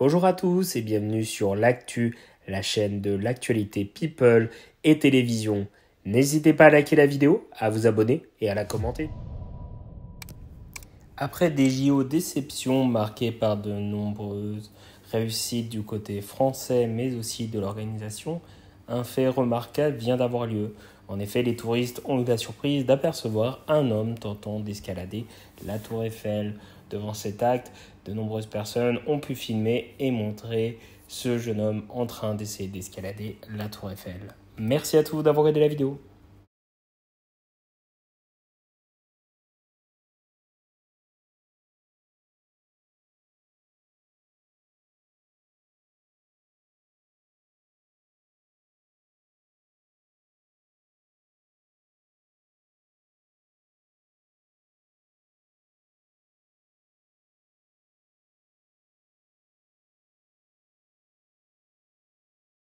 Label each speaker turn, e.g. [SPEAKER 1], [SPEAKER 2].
[SPEAKER 1] Bonjour à tous et bienvenue sur l'actu, la chaîne de l'actualité People et télévision. N'hésitez pas à liker la vidéo, à vous abonner et à la commenter. Après des JO déceptions marquées par de nombreuses réussites du côté français mais aussi de l'organisation, un fait remarquable vient d'avoir lieu. En effet, les touristes ont eu la surprise d'apercevoir un homme tentant d'escalader la tour Eiffel. Devant cet acte, de nombreuses personnes ont pu filmer et montrer ce jeune homme en train d'essayer d'escalader la tour Eiffel.
[SPEAKER 2] Merci à tous d'avoir aidé la vidéo.